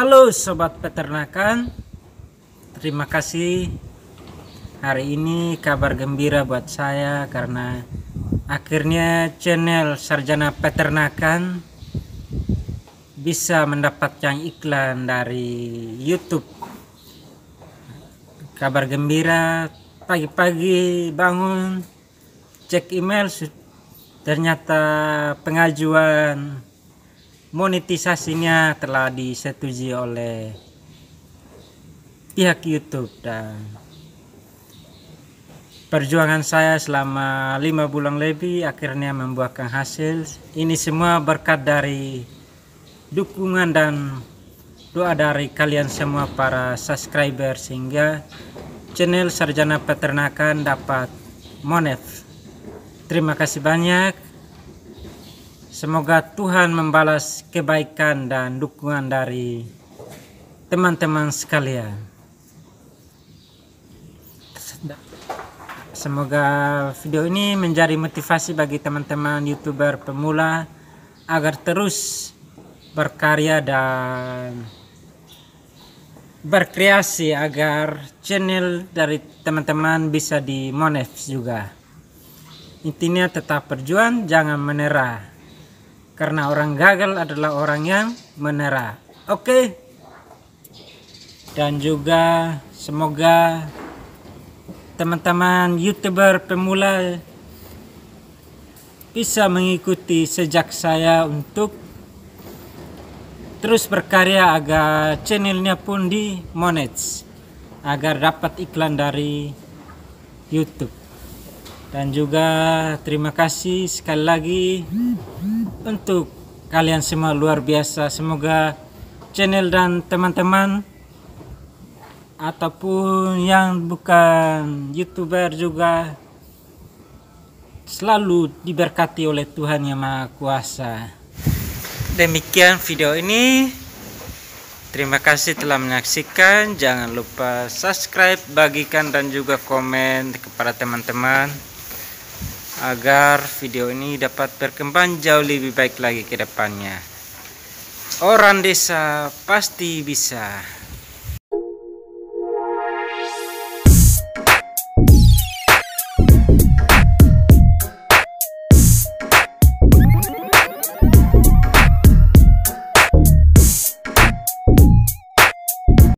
Halo sobat peternakan, terima kasih. Hari ini kabar gembira buat saya karena akhirnya channel Sarjana Peternakan bisa mendapatkan iklan dari YouTube. Kabar gembira, pagi-pagi bangun, cek email, ternyata pengajuan monetisasinya telah disetujui oleh pihak YouTube dan perjuangan saya selama lima bulan lebih akhirnya membuahkan hasil ini semua berkat dari dukungan dan doa dari kalian semua para subscriber sehingga channel Sarjana Peternakan dapat monet. terima kasih banyak Semoga Tuhan membalas kebaikan dan dukungan dari teman-teman sekalian. Semoga video ini menjadi motivasi bagi teman-teman youtuber pemula agar terus berkarya dan berkreasi agar channel dari teman-teman bisa dimonetis juga. Intinya tetap berjuang, jangan menyerah karena orang gagal adalah orang yang menera oke dan juga semoga teman-teman youtuber pemula bisa mengikuti sejak saya untuk terus berkarya agar channelnya pun di monetize agar dapat iklan dari YouTube dan juga terima kasih sekali lagi untuk kalian semua luar biasa. Semoga channel dan teman-teman ataupun yang bukan youtuber juga selalu diberkati oleh Tuhan Yang Maha Kuasa. Demikian video ini. Terima kasih telah menyaksikan. Jangan lupa subscribe, bagikan dan juga komen kepada teman-teman agar video ini dapat berkembang jauh lebih baik lagi ke depannya. Orang desa pasti bisa.